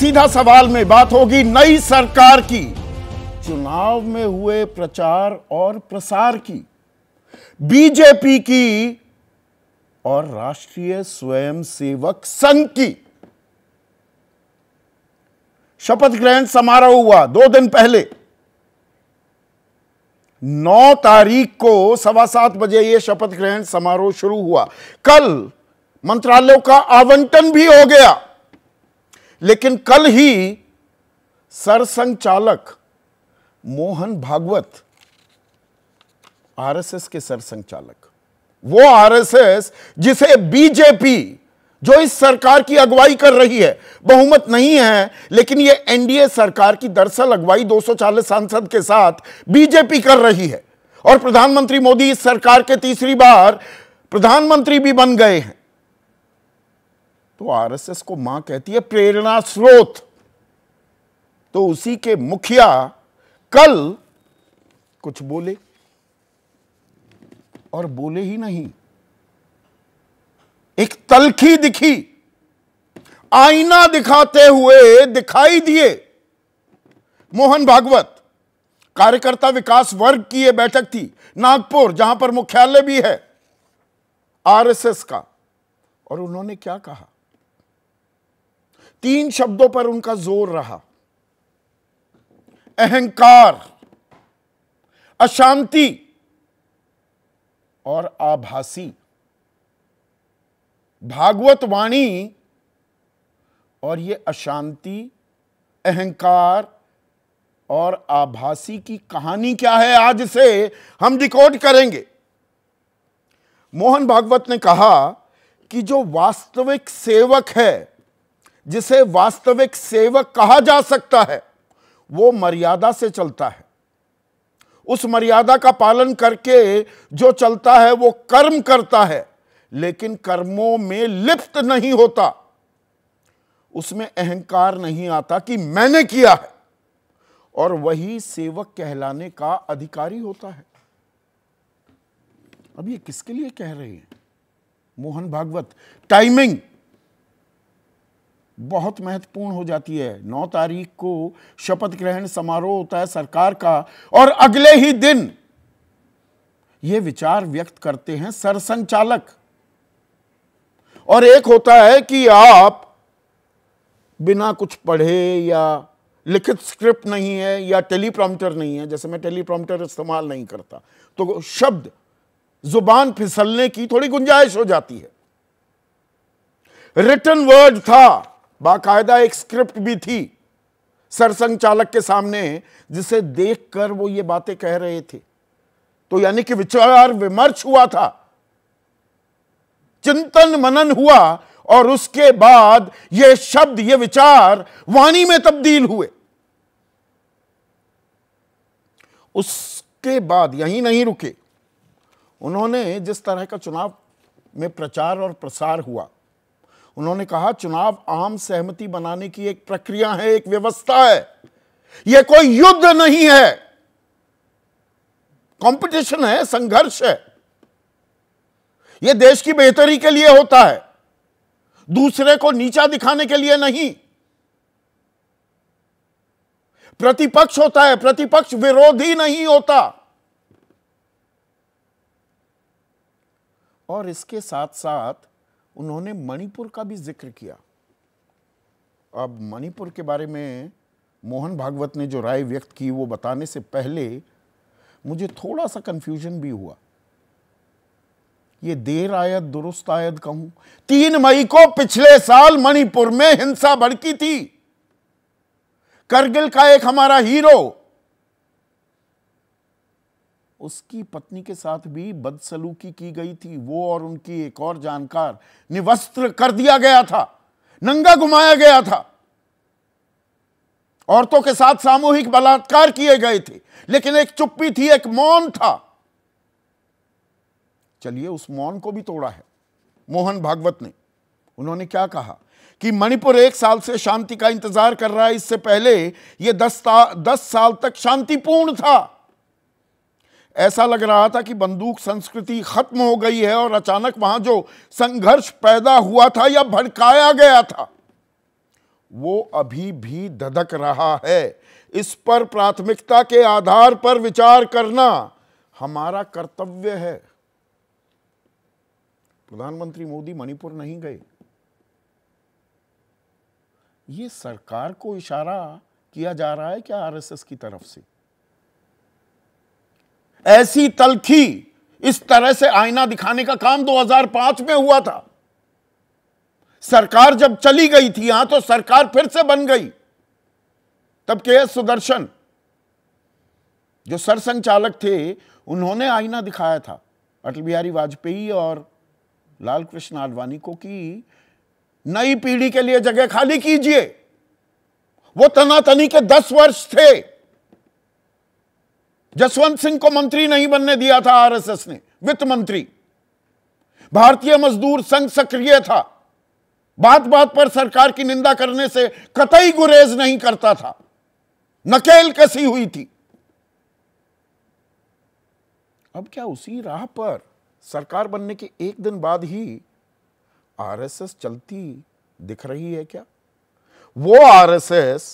सीधा सवाल में बात होगी नई सरकार की चुनाव में हुए प्रचार और प्रसार की बीजेपी की और राष्ट्रीय स्वयंसेवक संघ की शपथ ग्रहण समारोह हुआ दो दिन पहले नौ तारीख को सवा सात बजे यह शपथ ग्रहण समारोह शुरू हुआ कल मंत्रालयों का आवंटन भी हो गया लेकिन कल ही सरसंचालक मोहन भागवत आरएसएस के सरसंघ वो आरएसएस जिसे बीजेपी जो इस सरकार की अगुवाई कर रही है बहुमत नहीं है लेकिन ये एनडीए सरकार की दरअसल अगुवाई 240 सांसद के साथ बीजेपी कर रही है और प्रधानमंत्री मोदी इस सरकार के तीसरी बार प्रधानमंत्री भी बन गए हैं तो आरएसएस को मां कहती है प्रेरणा स्रोत तो उसी के मुखिया कल कुछ बोले और बोले ही नहीं एक तलखी दिखी आईना दिखाते हुए दिखाई दिए मोहन भागवत कार्यकर्ता विकास वर्ग की यह बैठक थी नागपुर जहां पर मुख्यालय भी है आरएसएस का और उन्होंने क्या कहा तीन शब्दों पर उनका जोर रहा अहंकार अशांति और आभासी भागवत वाणी और ये अशांति अहंकार और आभासी की कहानी क्या है आज से हम डिकोड करेंगे मोहन भागवत ने कहा कि जो वास्तविक सेवक है जिसे वास्तविक सेवक कहा जा सकता है वो मर्यादा से चलता है उस मर्यादा का पालन करके जो चलता है वो कर्म करता है लेकिन कर्मों में लिप्त नहीं होता उसमें अहंकार नहीं आता कि मैंने किया है और वही सेवक कहलाने का अधिकारी होता है अब ये किसके लिए कह रहे हैं मोहन भागवत टाइमिंग बहुत महत्वपूर्ण हो जाती है नौ तारीख को शपथ ग्रहण समारोह होता है सरकार का और अगले ही दिन यह विचार व्यक्त करते हैं सरसंचालक और एक होता है कि आप बिना कुछ पढ़े या लिखित स्क्रिप्ट नहीं है या टेलीप्रॉम्प्टर नहीं है जैसे मैं टेलीप्रॉम्प्टर इस्तेमाल नहीं करता तो शब्द जुबान फिसलने की थोड़ी गुंजाइश हो जाती है रिटर्न वर्ड था बाकायदा एक स्क्रिप्ट भी थी सरसंघ चालक के सामने जिसे देखकर वो ये बातें कह रहे थे तो यानी कि विचार विमर्श हुआ था चिंतन मनन हुआ और उसके बाद ये शब्द ये विचार वाणी में तब्दील हुए उसके बाद यहीं नहीं रुके उन्होंने जिस तरह का चुनाव में प्रचार और प्रसार हुआ उन्होंने कहा चुनाव आम सहमति बनाने की एक प्रक्रिया है एक व्यवस्था है यह कोई युद्ध नहीं है कंपटीशन है संघर्ष है यह देश की बेहतरी के लिए होता है दूसरे को नीचा दिखाने के लिए नहीं प्रतिपक्ष होता है प्रतिपक्ष विरोधी नहीं होता और इसके साथ साथ उन्होंने मणिपुर का भी जिक्र किया अब मणिपुर के बारे में मोहन भागवत ने जो राय व्यक्त की वो बताने से पहले मुझे थोड़ा सा कंफ्यूजन भी हुआ ये देर आयत दुरुस्त आयत कहूं तीन मई को पिछले साल मणिपुर में हिंसा भड़की थी करगिल का एक हमारा हीरो उसकी पत्नी के साथ भी बदसलूकी की गई थी वो और उनकी एक और जानकार निवस्त्र कर दिया गया था नंगा घुमाया गया था औरतों के साथ सामूहिक बलात्कार किए गए थे लेकिन एक चुप्पी थी एक मौन था चलिए उस मौन को भी तोड़ा है मोहन भागवत ने उन्होंने क्या कहा कि मणिपुर एक साल से शांति का इंतजार कर रहा है इससे पहले यह दस, दस साल तक शांतिपूर्ण था ऐसा लग रहा था कि बंदूक संस्कृति खत्म हो गई है और अचानक वहां जो संघर्ष पैदा हुआ था या भड़काया गया था वो अभी भी धधक रहा है इस पर प्राथमिकता के आधार पर विचार करना हमारा कर्तव्य है प्रधानमंत्री मोदी मणिपुर नहीं गए ये सरकार को इशारा किया जा रहा है क्या आरएसएस की तरफ से ऐसी तलखी इस तरह से आईना दिखाने का काम 2005 में हुआ था सरकार जब चली गई थी यहां तो सरकार फिर से बन गई तब के एस सुदर्शन जो सरसंचालक थे उन्होंने आईना दिखाया था अटल बिहारी वाजपेयी और लाल कृष्ण आडवाणी को कि नई पीढ़ी के लिए जगह खाली कीजिए वो तनातनी के दस वर्ष थे जसवंत सिंह को मंत्री नहीं बनने दिया था आरएसएस ने वित्त मंत्री भारतीय मजदूर संघ सक्रिय था बात बात पर सरकार की निंदा करने से कतई गुरेज नहीं करता था नकेल कसी हुई थी अब क्या उसी राह पर सरकार बनने के एक दिन बाद ही आरएसएस चलती दिख रही है क्या वो आरएसएस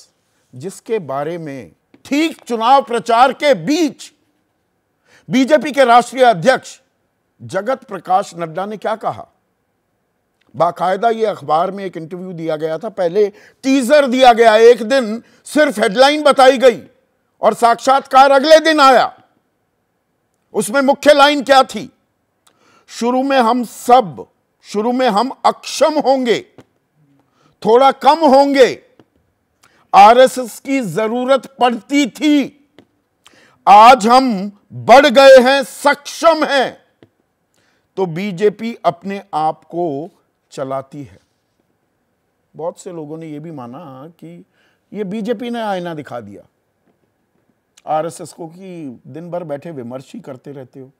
जिसके बारे में ठीक चुनाव प्रचार के बीच बीजेपी के राष्ट्रीय अध्यक्ष जगत प्रकाश नड्डा ने क्या कहा बाकायदा ये अखबार में एक इंटरव्यू दिया गया था पहले टीजर दिया गया एक दिन सिर्फ हेडलाइन बताई गई और साक्षात्कार अगले दिन आया उसमें मुख्य लाइन क्या थी शुरू में हम सब शुरू में हम अक्षम होंगे थोड़ा कम होंगे आरएसएस की जरूरत पड़ती थी आज हम बढ़ गए हैं सक्षम हैं तो बीजेपी अपने आप को चलाती है बहुत से लोगों ने यह भी माना कि यह बीजेपी ने आईना दिखा दिया आरएसएस को कि दिन भर बैठे विमर्श ही करते रहते हो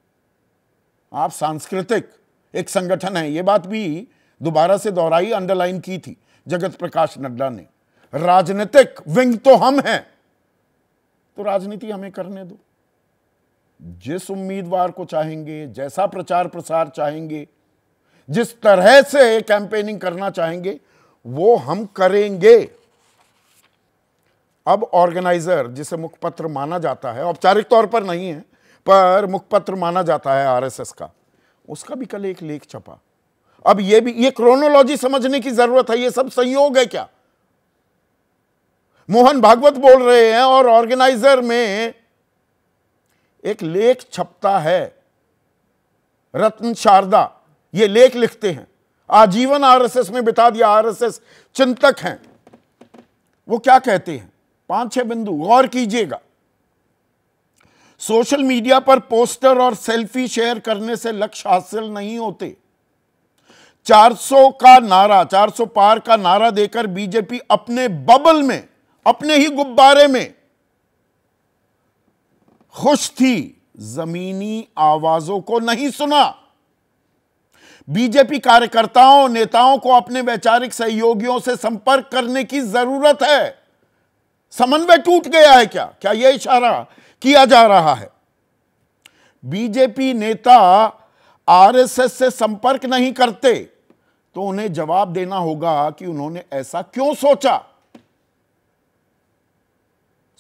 आप सांस्कृतिक एक संगठन है यह बात भी दोबारा से दोहराई अंडरलाइन की थी जगत प्रकाश नड्डा ने राजनीतिक विंग तो हम हैं तो राजनीति हमें करने दो जिस उम्मीदवार को चाहेंगे जैसा प्रचार प्रसार चाहेंगे जिस तरह से कैंपेनिंग करना चाहेंगे वो हम करेंगे अब ऑर्गेनाइजर जिसे मुखपत्र माना जाता है औपचारिक तौर पर नहीं है पर मुखपत्र माना जाता है आरएसएस का उसका भी कल एक लेख छपा अब ये भी ये क्रोनोलॉजी समझने की जरूरत है ये सब संयोग है क्या मोहन भागवत बोल रहे हैं और ऑर्गेनाइजर में एक लेख छपता है रत्न शारदा ये लेख लिखते हैं आजीवन आरएसएस में बिता दिया आरएसएस चिंतक हैं वो क्या कहते हैं पांच छह बिंदु गौर कीजिएगा सोशल मीडिया पर पोस्टर और सेल्फी शेयर करने से लक्ष्य हासिल नहीं होते 400 का नारा 400 पार का नारा देकर बीजेपी अपने बबल में अपने ही गुब्बारे में खुश थी जमीनी आवाजों को नहीं सुना बीजेपी कार्यकर्ताओं नेताओं को अपने वैचारिक सहयोगियों से संपर्क करने की जरूरत है समन्वय टूट गया है क्या क्या यह इशारा किया जा रहा है बीजेपी नेता आरएसएस से संपर्क नहीं करते तो उन्हें जवाब देना होगा कि उन्होंने ऐसा क्यों सोचा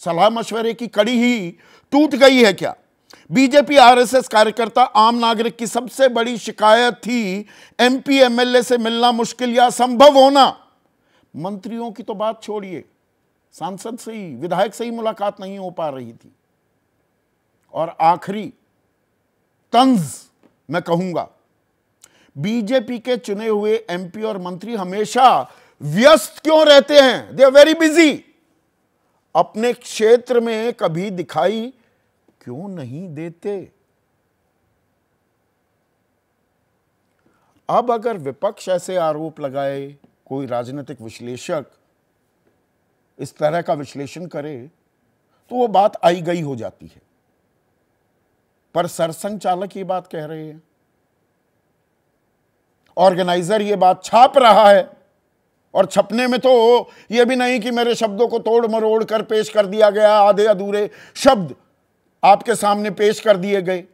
सलाह मशवरे की कड़ी ही टूट गई है क्या बीजेपी आरएसएस कार्यकर्ता आम नागरिक की सबसे बड़ी शिकायत थी एमपी एमएलए से मिलना मुश्किल या संभव होना मंत्रियों की तो बात छोड़िए सांसद से ही विधायक से ही मुलाकात नहीं हो पा रही थी और आखिरी तंज मैं कहूंगा बीजेपी के चुने हुए एमपी और मंत्री हमेशा व्यस्त क्यों रहते हैं दे आर वेरी बिजी अपने क्षेत्र में कभी दिखाई क्यों नहीं देते अब अगर विपक्ष ऐसे आरोप लगाए कोई राजनीतिक विश्लेषक इस तरह का विश्लेषण करे तो वो बात आई गई हो जाती है पर सरसंचालक ये बात कह रहे हैं ऑर्गेनाइजर ये बात छाप रहा है और छपने में तो ये भी नहीं कि मेरे शब्दों को तोड़ मरोड़ कर पेश कर दिया गया आधे अधूरे शब्द आपके सामने पेश कर दिए गए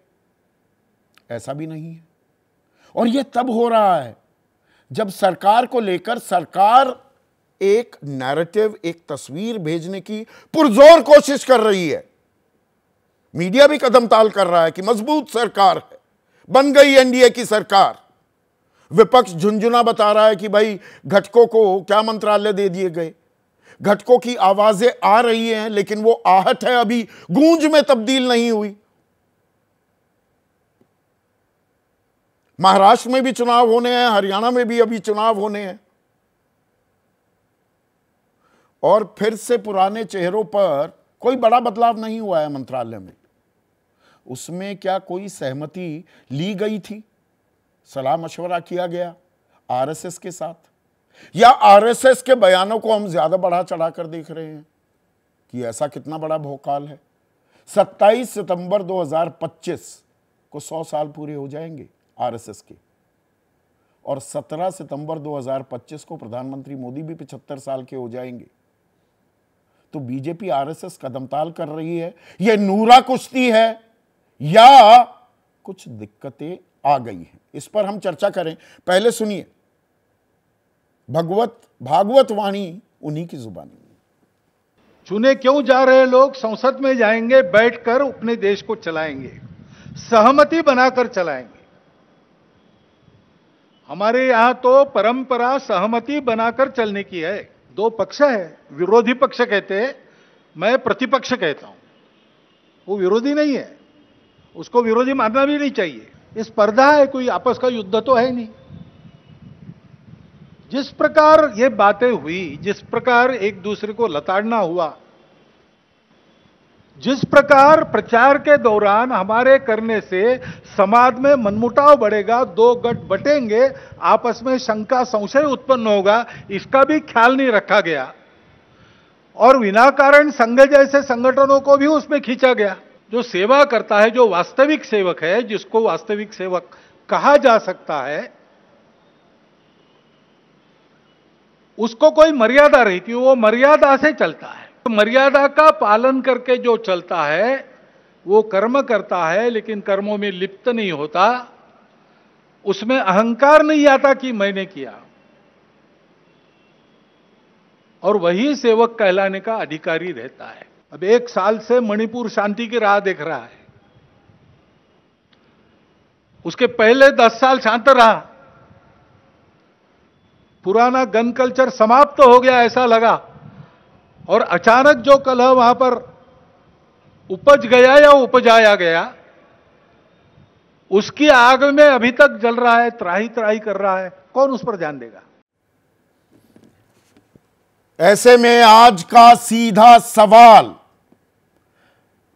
ऐसा भी नहीं है और यह तब हो रहा है जब सरकार को लेकर सरकार एक नैरेटिव एक तस्वीर भेजने की पुरजोर कोशिश कर रही है मीडिया भी कदम ताल कर रहा है कि मजबूत सरकार है बन गई एनडीए की सरकार विपक्ष झुंझुना बता रहा है कि भाई घटकों को क्या मंत्रालय दे दिए गए घटकों की आवाजें आ रही हैं लेकिन वो आहट है अभी गूंज में तब्दील नहीं हुई महाराष्ट्र में भी चुनाव होने हैं हरियाणा में भी अभी चुनाव होने हैं और फिर से पुराने चेहरों पर कोई बड़ा बदलाव नहीं हुआ है मंत्रालय में उसमें क्या कोई सहमति ली गई थी सलाह मशवरा किया गया आरएसएस के साथ या आरएसएस के बयानों को हम ज्यादा बढ़ा चढ़ा कर देख रहे हैं कि ऐसा कितना बड़ा भोकाल है 27 सितंबर 2025 को 100 साल पूरे हो जाएंगे आरएसएस के और 17 सितंबर 2025 को प्रधानमंत्री मोदी भी 75 साल के हो जाएंगे तो बीजेपी आरएसएस कदमताल कर रही है यह नूरा कुश्ती है या कुछ दिक्कतें आ गई है इस पर हम चर्चा करें पहले सुनिए भगवत भागवत वाणी उन्हीं की जुबानी चुने क्यों जा रहे लोग संसद में जाएंगे बैठकर अपने देश को चलाएंगे सहमति बनाकर चलाएंगे हमारे यहां तो परंपरा सहमति बनाकर चलने की है दो पक्ष है विरोधी पक्ष कहते हैं मैं प्रतिपक्ष कहता हूं वो विरोधी नहीं है उसको विरोधी मानना भी नहीं चाहिए ये स्पर्धा है कोई आपस का युद्ध तो है नहीं जिस प्रकार ये बातें हुई जिस प्रकार एक दूसरे को लताड़ना हुआ जिस प्रकार प्रचार के दौरान हमारे करने से समाज में मनमुटाव बढ़ेगा दो गट बटेंगे आपस में शंका संशय उत्पन्न होगा इसका भी ख्याल नहीं रखा गया और विना कारण संघ जैसे संगठनों को भी उसमें खींचा गया जो सेवा करता है जो वास्तविक सेवक है जिसको वास्तविक सेवक कहा जा सकता है उसको कोई मर्यादा रहती है वो मर्यादा से चलता है तो मर्यादा का पालन करके जो चलता है वो कर्म करता है लेकिन कर्मों में लिप्त नहीं होता उसमें अहंकार नहीं आता कि मैंने किया और वही सेवक कहलाने का अधिकारी रहता है अब एक साल से मणिपुर शांति की राह देख रहा है उसके पहले दस साल शांत रहा पुराना गन कल्चर समाप्त तो हो गया ऐसा लगा और अचानक जो कलह वहां पर उपज गया या उपजाया गया उसकी आग में अभी तक जल रहा है त्राही त्राही कर रहा है कौन उस पर ध्यान देगा ऐसे में आज का सीधा सवाल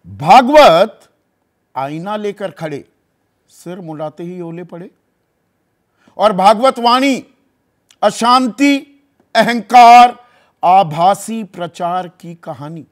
भागवत आईना लेकर खड़े सिर मुड़ाते ही ओले पड़े और भागवत वाणी अशांति अहंकार आभासी प्रचार की कहानी